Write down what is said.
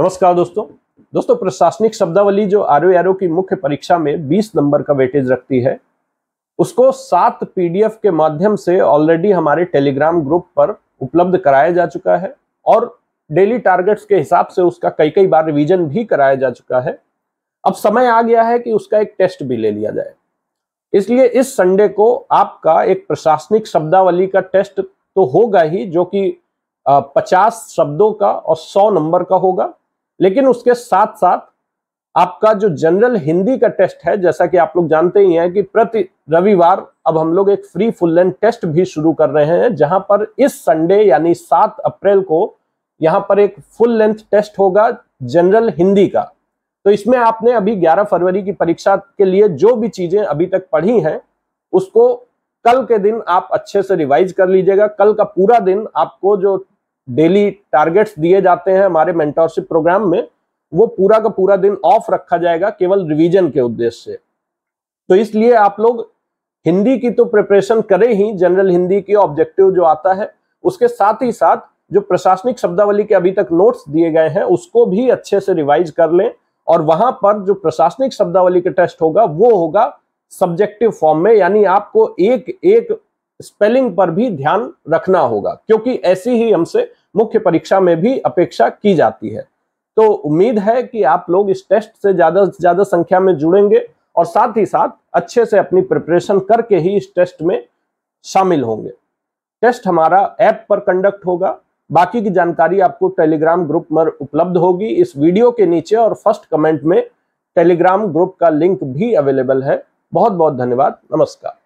नमस्कार दोस्तों दोस्तों प्रशासनिक शब्दावली जो आर की मुख्य परीक्षा में 20 नंबर का वेटेज रखती है उसको सात पीडीएफ के माध्यम से ऑलरेडी हमारे टेलीग्राम ग्रुप पर उपलब्ध कराया जा चुका है और डेली टारगेट्स के हिसाब से उसका कई कई बार रिवीजन भी कराया जा चुका है अब समय आ गया है कि उसका एक टेस्ट भी ले लिया जाए इसलिए इस संडे को आपका एक प्रशासनिक शब्दावली का टेस्ट तो होगा ही जो कि पचास शब्दों का और सौ नंबर का होगा लेकिन उसके साथ साथ आपका जो जनरल हिंदी का टेस्ट है जैसा कि आप लोग जानते ही हैं कि प्रति रविवार अब हम लोग एक फ्री फुल लेंथ टेस्ट भी शुरू कर रहे हैं जहां पर इस संडे यानी सात अप्रैल को यहां पर एक फुल लेंथ टेस्ट होगा जनरल हिंदी का तो इसमें आपने अभी 11 फरवरी की परीक्षा के लिए जो भी चीजें अभी तक पढ़ी हैं उसको कल के दिन आप अच्छे से रिवाइज कर लीजिएगा कल का पूरा दिन आपको जो डेली टारगेट्स दिए जाते हैं हमारे मेंटोरशिप प्रोग्राम में वो पूरा का पूरा दिन ऑफ रखा जाएगा केवल रिवीजन के उद्देश्य से तो इसलिए आप लोग हिंदी की तो प्रिपरेशन करें ही जनरल हिंदी की ऑब्जेक्टिव जो आता है उसके साथ ही साथ जो प्रशासनिक शब्दावली के अभी तक नोट्स दिए गए हैं उसको भी अच्छे से रिवाइज कर लें और वहां पर जो प्रशासनिक शब्दावली का टेस्ट होगा वो होगा सब्जेक्टिव फॉर्म में यानी आपको एक एक स्पेलिंग पर भी ध्यान रखना होगा क्योंकि ऐसी ही हमसे मुख्य परीक्षा में भी अपेक्षा की जाती है तो उम्मीद है कि आप लोग इस टेस्ट से ज़्यादा से ज़्यादा संख्या में जुड़ेंगे और साथ ही साथ अच्छे से अपनी प्रिपरेशन करके ही इस टेस्ट में शामिल होंगे टेस्ट हमारा ऐप पर कंडक्ट होगा बाकी की जानकारी आपको टेलीग्राम ग्रुप में उपलब्ध होगी इस वीडियो के नीचे और फर्स्ट कमेंट में टेलीग्राम ग्रुप का लिंक भी अवेलेबल है बहुत बहुत धन्यवाद नमस्कार